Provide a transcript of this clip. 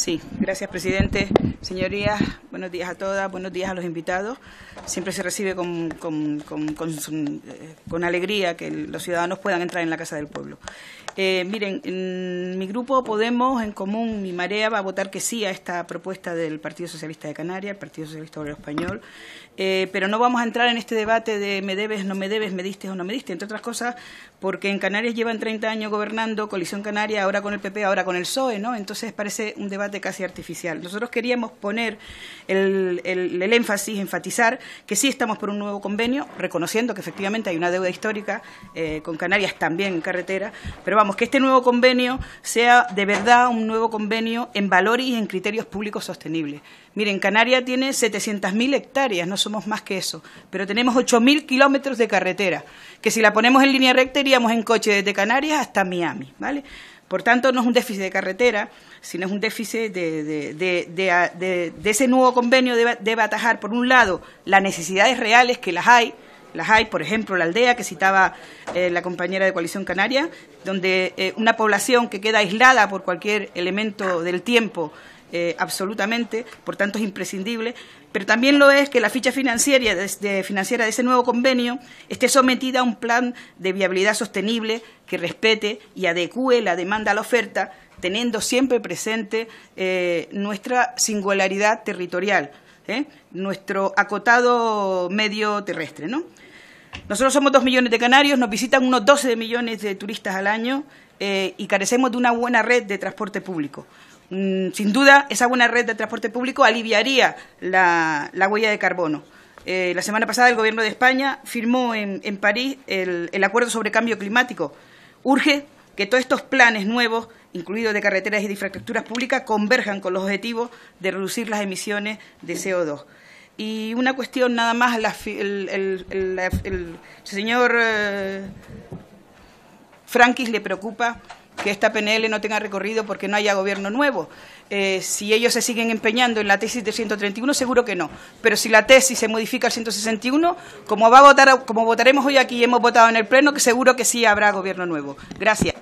Sí, gracias, presidente. Señorías, buenos días a todas, buenos días a los invitados. Siempre se recibe con, con, eh, alegría que los ciudadanos puedan entrar en la Casa del Pueblo. Eh, miren, en mi grupo Podemos, en común, mi marea, va a votar que sí a esta propuesta del Partido Socialista de Canarias, el Partido Socialista Obrero Español, eh, pero no vamos a entrar en este debate de me debes, no me debes, me diste o no me diste, entre otras cosas, porque en Canarias llevan 30 años gobernando, Coalición Canaria, ahora con el PP, ahora con el PSOE, ¿no? Entonces parece un debate casi artificial. Nosotros queríamos poner el, énfasis, enfatizar que sí estamos por un nuevo convenio, reconociendo que efectivamente hay una deuda histórica eh, con Canarias también en carretera, pero vamos, que este nuevo convenio sea de verdad un nuevo convenio en valor y en criterios públicos sostenibles. Miren, Canarias tiene 700.000 hectáreas, no somos más que eso, pero tenemos 8.000 kilómetros de carretera, que si la ponemos en línea recta iríamos en coche desde Canarias hasta Miami, ¿vale? Por tanto, no es un déficit de carretera, sino es un déficit de, ese nuevo convenio debe atajar, por un lado, las necesidades reales que las hay, las hay, por ejemplo, la aldea que citaba eh, la compañera de Coalición Canaria, donde eh, una población que queda aislada por cualquier elemento del tiempo, eh, absolutamente, por tanto es imprescindible, pero también lo es que la ficha financiera financiera de ese nuevo convenio esté sometida a un plan de viabilidad sostenible que respete y adecue la demanda a la oferta, teniendo siempre presente nuestra singularidad territorial. ¿eh? nuestro acotado medio terrestre. ¿no? Nosotros somos dos millones de canarios, nos visitan unos 12 millones de turistas al año eh, y carecemos de una buena red de transporte público. Mm, sin duda, esa buena red de transporte público aliviaría la, huella de carbono. Eh, la semana pasada el Gobierno de España firmó en, París el, el, acuerdo sobre cambio climático. Urge que todos estos planes nuevos incluido de carreteras y de infraestructuras públicas, converjan con los objetivos de reducir las emisiones de CO2. Y una cuestión nada más, el, señor eh, Frankis le preocupa que esta PNL no tenga recorrido porque no haya gobierno nuevo. Eh, si ellos se siguen empeñando en la tesis del 131, seguro que no. Pero si la tesis se modifica al 161, como, va a votar, como votaremos hoy aquí y hemos votado en el Pleno, que seguro que sí habrá gobierno nuevo. Gracias.